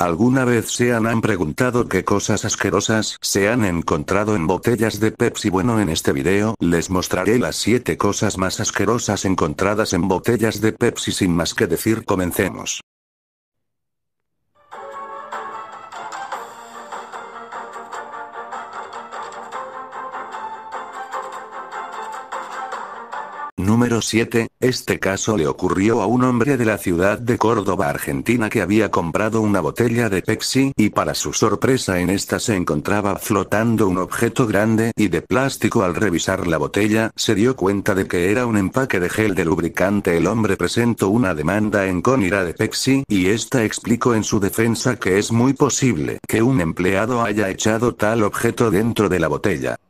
¿Alguna vez se han, preguntado qué cosas asquerosas se han encontrado en botellas de Pepsi? Bueno, en este video les mostraré las 7 cosas más asquerosas encontradas en botellas de Pepsi sin más que decir, comencemos. Número 7. Este caso le ocurrió a un hombre de la ciudad de Córdoba, Argentina, que había comprado una botella de Pepsi y para su sorpresa en esta se encontraba flotando un objeto grande y de plástico. Al revisar la botella, se dio cuenta de que era un empaque de gel de lubricante. El hombre presentó una demanda en Conira de Pepsi y esta explicó en su defensa que es muy posible que un empleado haya echado tal objeto dentro de la botella.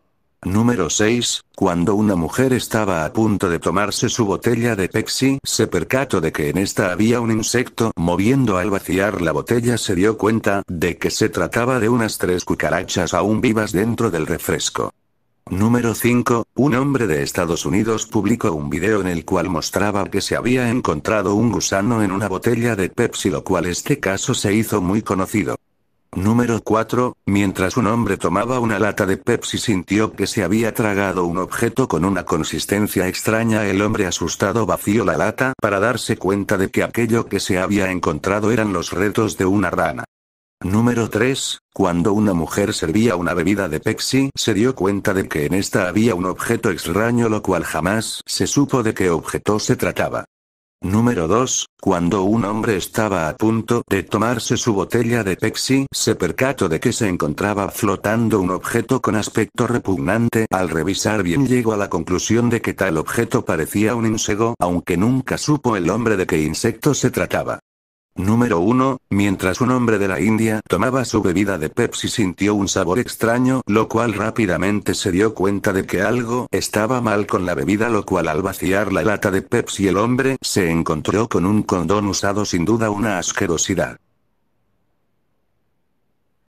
Número 6. Cuando una mujer estaba a punto de tomarse su botella de Pepsi, se percató de que en esta había un insecto. Moviendo al vaciar la botella se dio cuenta de que se trataba de unas tres cucarachas aún vivas dentro del refresco. Número 5. Un hombre de Estados Unidos publicó un video en el cual mostraba que se había encontrado un gusano en una botella de Pepsi, lo cual este caso se hizo muy conocido. Número 4. Mientras un hombre tomaba una lata de Pepsi sintió que se había tragado un objeto con una consistencia extraña. El hombre asustado vació la lata para darse cuenta de que aquello que se había encontrado eran los retos de una rana. Número 3. Cuando una mujer servía una bebida de Pepsi, se dio cuenta de que en esta había un objeto extraño lo cual jamás se supo de qué objeto se trataba. Número 2. Cuando un hombre estaba a punto de tomarse su botella de Pepsi, se percató de que se encontraba flotando un objeto con aspecto repugnante. Al revisar bien llegó a la conclusión de que tal objeto parecía un insego, aunque nunca supo el hombre de qué insecto se trataba. Número 1. Mientras un hombre de la India tomaba su bebida de Pepsi sintió un sabor extraño, lo cual rápidamente se dio cuenta de que algo estaba mal con la bebida, lo cual al vaciar la lata de Pepsi el hombre se encontró con un condón usado sin duda una asquerosidad.